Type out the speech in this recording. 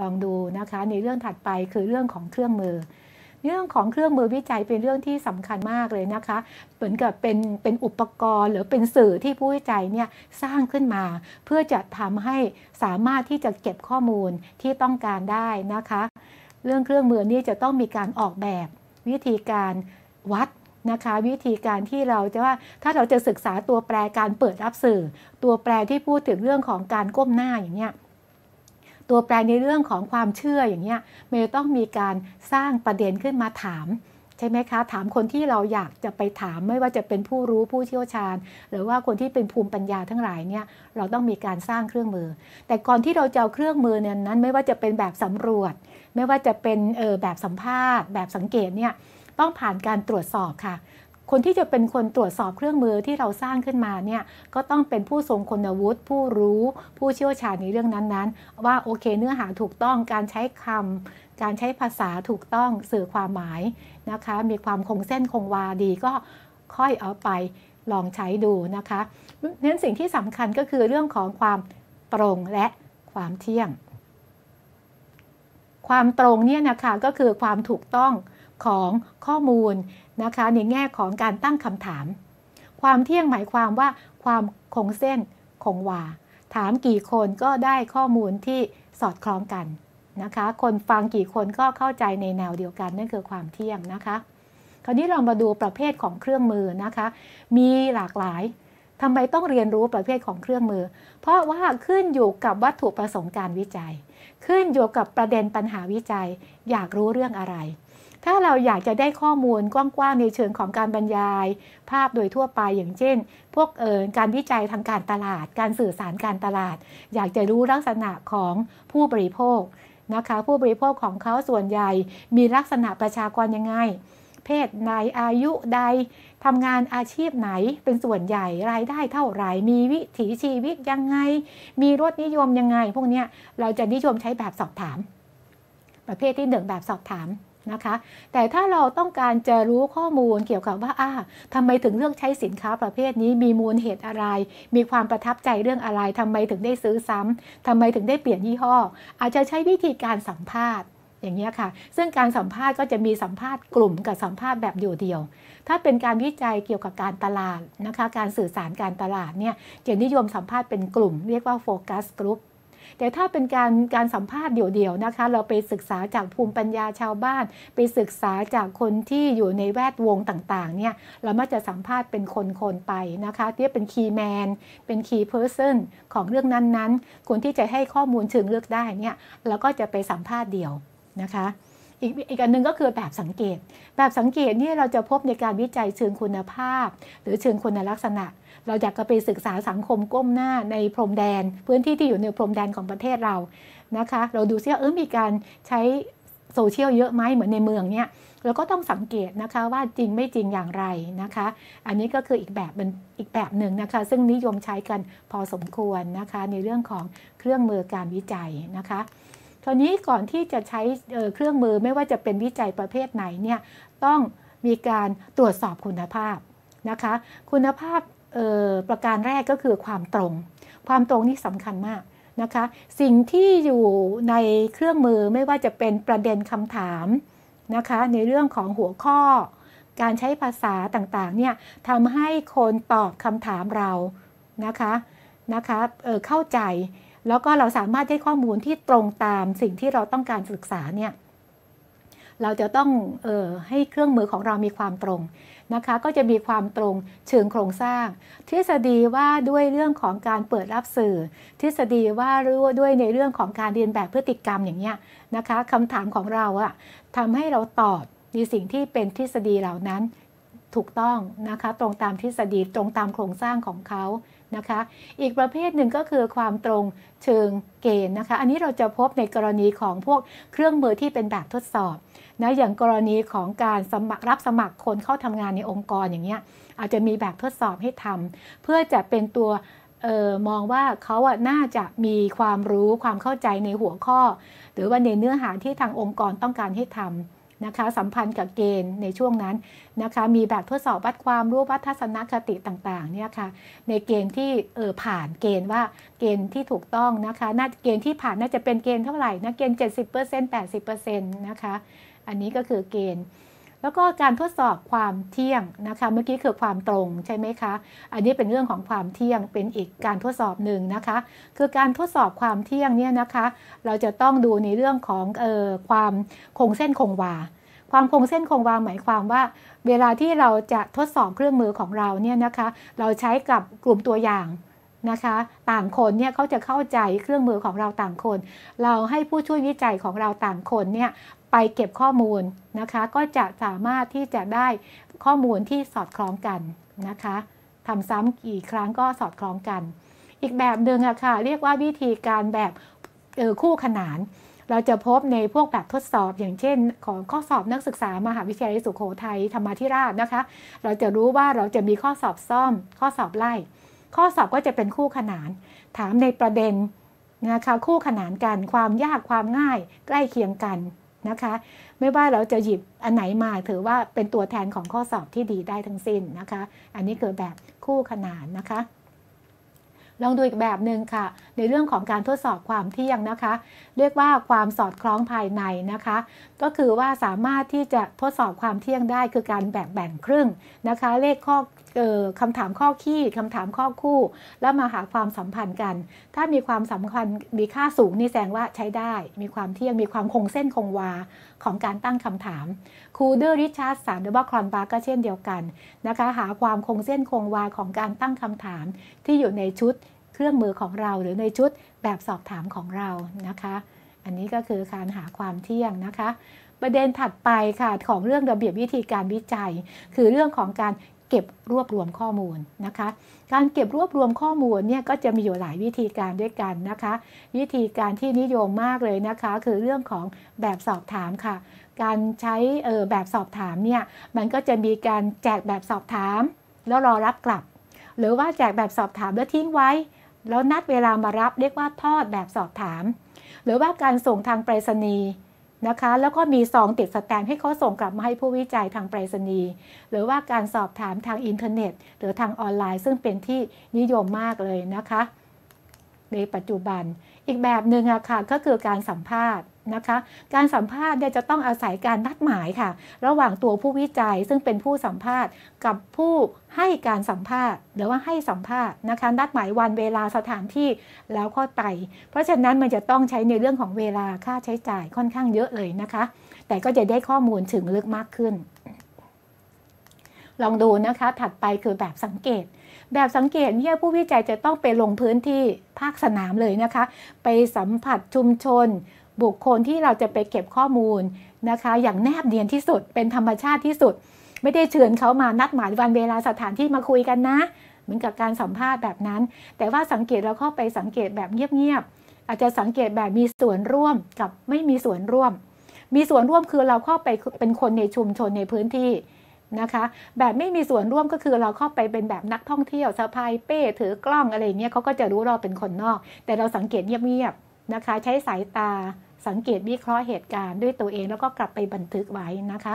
ลองดูนะคะในเรื่องถัดไปคือเรื่องของเครื่องมือเรื่องของเครื่องมือวิจัยเป็นเรื่องที่สำคัญมากเลยนะคะเหมือนกับเป็นเป็นอุปกรณ์หรือเป็นสื่อที่ผู้วิจัยเนี่ยสร้างขึ้นมา เพื่อจะทำให้สามารถที่จะเก็บข้อมูลที่ต้องการได้นะคะ เรื่องเครื่องมือนี่จะต้องมีการออกแบบวิธีการวัดนะคะ วิธีการที่เราจะว่าถ้าเราจะศึกษาตัวแปรการเปิดรับสื่อ ตัวแปรที่พูดถึงเรื่องของการก้มหน้าอย่างเงี้ยตัวแปรในเรื่องของความเชื่ออย่างเงี้ยมันจะต้องมีการสร้างประเด็นขึ้นมาถาม ใช่ไหมคะ ถามคนที่เราอยากจะไปถาม ไม่ว่าจะเป็นผู้รู้ผู้เชี่ยวชาญ หรือว่าคนที่เป็นภูมิปัญญาทั้งหลายเนี่ยเราต้องมีการสร้างเครื่องมือ แต่ก่อนที่เราจะเอาเครื่องมือเนี่ยนั้น ไม่ว่าจะเป็นแบบสำรวจ ไม่ว่าจะเป็นเออแบบสัมภาษณ์ แบบสังเกตเนี่ยต้องผ่านการตรวจสอบค่ะคนที่จะเป็นคนตรวจสอบเครื่องมือที่เราสร้างขึ้นมาเนี่ยก็ต้องเป็นผู้ทรงคอาวุธผู้รู้ผู้เชี่ยวชาญในเรื่องนั้นๆ ว่าโอเคเนื้อหาถูกต้องการใช้คำ การใช้ภาษาถูกต้องสื่อความหมายนะคะมีความคงเส้นคงวาดีก็ค่อยเอาไปลองใช้ดูนะคะนั้นสิ่งที่สำคัญก็คือเรื่องของความตรงและความเที่ยง ความตรงเนี่ยนะคะก็คือความถูกต้องของข้อมูลนะคะในแง่ของการตั้งคำถาม ความเที่ยงหมายความว่าความคงเส้นคงวาถามกี่คนก็ได้ข้อมูลที่สอดคล้องกันนะคะคนฟังกี่คนก็เข้าใจในแนวเดียวกันนั่นคือความเที่ยงนะคะคราวนี้เรามาดูประเภทของเครื่องมือนะคะ มีหลากหลายทำไมต้องเรียนรู้ประเภทของเครื่องมือ เพราะว่าขึ้นอยู่กับวัตถุประสงค์การวิจัย ขึ้นอยู่กับประเด็นปัญหาวิจัยอยากรู้เรื่องอะไรถ้าเราอยากจะได้ข้อมูลกว้างๆในเชิงของการบรรยาย ภาพโดยทั่วไปอย่างเช่น พวกเอ่อ การวิจัยทางการตลาด การสื่อสารการตลาด อยากจะรู้ลักษณะของผู้บริโภค นะคะ ผู้บริโภคของเขาส่วนใหญ่มีลักษณะประชากรยังไง เพศไหนอายุ ใดทำงานอาชีพไหน เป็นส่วนใหญ่ รายได้เท่าไหร่ มีวิถีชีวิตยังไง มีรสนิยมยังไง พวกนี้เราจะนิยมใช้แบบสอบถาม ประเภทที่หนึ่งแบบสอบถามนะคะ แต่ถ้าเราต้องการจะรู้ข้อมูลเกี่ยวกับว่าอ่าทำไมถึงเลือกใช้สินค้าประเภทนี้ มีมูลเหตุอะไร มีความประทับใจเรื่องอะไร ทำไมถึงได้ซื้อซ้ำ ทำไมถึงได้เปลี่ยนยี่ห้อ อาจจะใช้วิธีการสัมภาษณ์ อย่างนี้ค่ะ ซึ่งการสัมภาษณ์ก็จะมีสัมภาษณ์กลุ่มกับสัมภาษณ์แบบเดียวๆ ถ้าเป็นการวิจัยเกี่ยวกับการตลาดนะคะ การสื่อสารการตลาดเนี่ย จะนิยมสัมภาษณ์เป็นกลุ่ม เรียกว่าโฟกัสกลุ่มแต่ถ้าเป็นการการสัมภาษณ์เดี่ยวๆนะคะ เราไปศึกษาจากภูมิปัญญาชาวบ้าน ไปศึกษาจากคนที่อยู่ในแวดวงต่าง ๆเนี่ย เรามักจะสัมภาษณ์เป็นคน ๆ ไปนะคะที่เป็นคีย์แมน เป็นคีย์เพอร์เซนของเรื่องนั้นๆ คนที่จะให้ข้อมูลเชิงลึกได้เนี่ย เราก็จะไปสัมภาษณ์เดี่ยวนะคะอีกอีกอันนึงก็คือแบบสังเกต แบบสังเกตนี่เราจะพบในการวิจัยเชิงคุณภาพ หรือเชิงคุณลักษณะ เราอยากจะไปศึกษาสังคมก้มหน้าในพรมแดน พื้นที่ที่อยู่ในพรมแดนของประเทศเรานะคะ เราดูซิว่าเออมีการใช้โซเชียลเยอะไหมเหมือนในเมืองเนี่ยเราก็ต้องสังเกตนะคะว่าจริงไม่จริงอย่างไรนะคะ อันนี้ก็คืออีกแบบมันอีกแบบหนึ่งนะคะ ซึ่งนิยมใช้กันพอสมควรนะคะในเรื่องของเครื่องมือการวิจัยนะคะคราวนี้ก่อนที่จะใช้เครื่องมือไม่ว่าจะเป็นวิจัยประเภทไหนเนี่ยต้องมีการตรวจสอบคุณภาพนะคะ คุณภาพประการแรกก็คือความตรง ความตรงนี่สำคัญมากนะคะสิ่งที่อยู่ในเครื่องมือไม่ว่าจะเป็นประเด็นคำถามนะคะในเรื่องของหัวข้อการใช้ภาษาต่าง ๆ เนี่ยทำให้คนตอบคำถามเรา นะคะนะคะเเข้าใจแล้วก็เราสามารถได้ข้อมูลที่ตรงตามสิ่งที่เราต้องการศึกษาเนี่ย เราจะต้องออให้เครื่องมือของเรามีความตรงนะคะ ก็จะมีความตรงเชิงโครงสร้าง ทฤษฎีว่าด้วยเรื่องของการเปิดรับสื่อ ทฤษฎีว่ารู้ด้วยในเรื่องของการเรียนแบบพฤติกรรมอย่างเงี้ยนะคะคำถามของเราอะทำให้เราตอบในสิ่งที่เป็นทฤษฎีเหล่านั้นถูกต้องนะคะ ตรงตามทฤษฎีตรงตามโครงสร้างของเขานะคะ อีกประเภทหนึ่งก็คือความตรงเชิงเกณฑ์นะคะ อันนี้เราจะพบในกรณีของพวกเครื่องมือที่เป็นแบบทดสอบ นะอย่างกรณีของการสมัครรับสมัครคนเข้าทำงานในองค์กรอย่างเงี้ยอาจจะมีแบบทดสอบให้ทำเพื่อจะเป็นตัวออมองว่าเขาอะน่าจะมีความรู้ความเข้าใจในหัวข้อ หรือว่าในเนื้อหาที่ทางองค์กรต้องการให้ทำนะคะสัมพันธ์กับเกณฑ์ในช่วงนั้นนะคะมีแบบทดสอบวัดความรู้วัฒนศนคติต่างๆเนี่ยค่ะในเกณฑ์ที่เออผ่านเกณฑ์ว่าเกณฑ์ที่ถูกต้องนะคะน่าเกณฑ์ที่ผ่านน่าจะเป็นเกณฑ์เท่าไหร่นะเกณฑ์70% 80%นะคะอันนี้ก็คือเกณฑ์แล้วก็การทดสอบความเที่ยงนะคะ เมื่อกี้คือความตรงใช่ไหมคะ อันนี้เป็นเรื่องของความเที่ยงเป็นอีกการทดสอบหนึ่งนะคะ คือการทดสอบความเที่ยงเนี่ยนะคะ เราจะต้องดูในเรื่องของเอ่อความคงเส้นคงวา ความคงเส้นคงวาหมายความว่า เวลาที่เราจะทดสอบเครื่องมือของเราเนี่ยนะคะ เราใช้กับกลุ่มตัวอย่างนะคะต่างคนเนี่ยเขาจะเข้าใจเครื่องมือของเราต่างคน เราให้ผู้ช่วยวิจัยของเราต่างคนเนี่ยไปเก็บข้อมูลนะคะก็จะสามารถที่จะได้ข้อมูลที่สอดคล้องกันนะคะทำซ้ำกี่ครั้งก็สอดคล้องกัน อีกแบบหนึ่งอะค่ะเรียกว่าวิธีการแบบคู่ขนาน เราจะพบในพวกแบบทดสอบอย่างเช่น ของข้อสอบนักศึกษามหาวิทยาลัยสุโขทัยธรรมธิราชนะคะ เราจะรู้ว่าเราจะมีข้อสอบซ่อมข้อสอบไล่ข้อสอบก็จะเป็นคู่ขนาน ถามในประเด็นนะคะคู่ขนานกันความยากความง่ายใกล้เคียงกันนะคะ ไม่ว่าเราจะหยิบอันไหนมาถือว่าเป็นตัวแทนของข้อสอบที่ดีได้ทั้งสิ้นนะคะ อันนี้คือแบบคู่ขนานนะคะ ลองดูอีกแบบหนึ่งค่ะ ในเรื่องของการทดสอบความเที่ยงนะคะ เรียกว่าความสอดคล้องภายในนะคะ ก็คือว่าสามารถที่จะทดสอบความเที่ยงได้คือการแบ่งแบ่งครึ่งนะคะ เลขข้อคำถามข้อขี้คำถามข้อคู่ แล้วมาหาความสัมพันธ์กัน ถ้ามีความสัมพันธ์มีค่าสูงนี่แสดงว่าใช้ได้ มีความเที่ยง มีความคงเส้นคงวา ของการตั้งคำถามคูเดอร์ริชาร์ดสันหรือว่าครอนบาร์ก็เช่นเดียวกันนะคะ หาความคงเส้นคงวาของการตั้งคำถาม ที่อยู่ในชุดเครื่องมือของเรา หรือในชุดแบบสอบถามของเรานะคะ อันนี้ก็คือการหาความเที่ยงนะคะ ประเด็นถัดไปค่ะของเรื่องระเบียบวิธีการวิจัย คือเรื่องของการเก็บรวบรวมข้อมูลนะคะ การเก็บรวบรวมข้อมูลเนี่ยก็จะมีอยู่หลายวิธีการด้วยกันนะคะ วิธีการที่นิยมมากเลยนะคะ คือเรื่องของแบบสอบถามค่ะ การใช้แบบสอบถามเนี่ยมันก็จะมีการแจกแบบสอบถาม แล้วรอรับกลับ หรือว่าแจกแบบสอบถามแล้วทิ้งไว้ แล้วนัดเวลามารับเรียกว่าทอดแบบสอบถาม หรือว่าการส่งทางไปรษณีย์นะคะแล้วก็มีซองติดสแตมป์ให้เขาส่งกลับมาให้ผู้วิจัยทางไปรษณีย์หรือว่าการสอบถามทางอินเทอร์เน็ต หรือทางออนไลน์ซึ่งเป็นที่นิยมมากเลยนะคะ ในปัจจุบัน อีกแบบหนึ่งอะค่ะก็คือการสัมภาษณ์นะคะการสัมภาษณ์เนี่ยจะต้องอาศัยการนัดหมายค่ะ ระหว่างตัวผู้วิจัยซึ่งเป็นผู้สัมภาษณ์กับผู้ให้การสัมภาษณ์หรือว่าให้สัมภาษณ์นะคะนัดหมายวันเวลาสถานที่แล้วก็ไปเพราะฉะนั้นมันจะต้องใช้ในเรื่องของเวลาค่าใช้จ่ายค่อนข้างเยอะเลยนะคะ แต่ก็จะได้ข้อมูลถึงลึกมากขึ้น ลองดูนะคะถัดไปคือแบบสังเกต แบบสังเกตเนี่ยผู้วิจัยจะต้องไปลงพื้นที่ภาคสนามเลยนะคะไปสัมผัสชุมชนบุคคลที่เราจะไปเก็บข้อมูลนะคะ อย่างแนบเนียนที่สุดเป็นธรรมชาติที่สุด ไม่ได้เชิญเขามานัดหมายวันเวลาสถานที่มาคุยกันนะ เหมือนกับการสัมภาษณ์แบบนั้น แต่ว่าสังเกตเราเข้าไปสังเกตแบบเงียบๆ อาจจะสังเกตแบบมีส่วนร่วมกับไม่มีส่วนร่วม มีส่วนร่วมคือเราเข้าไปเป็นคนในชุมชนในพื้นที่นะคะ แบบไม่มีส่วนร่วมก็คือเราเข้าไปเป็นแบบนักท่องเที่ยวสะพายเป้ถือกล้องอะไรเงี้ยเขาก็จะรู้เราเป็นคนนอก แต่เราสังเกตเงียบๆนะคะ ใช้สายตาสังเกตวิเคราะห์เหตุการณ์ด้วยตัวเอง แล้วก็กลับไปบันทึกไว้นะคะ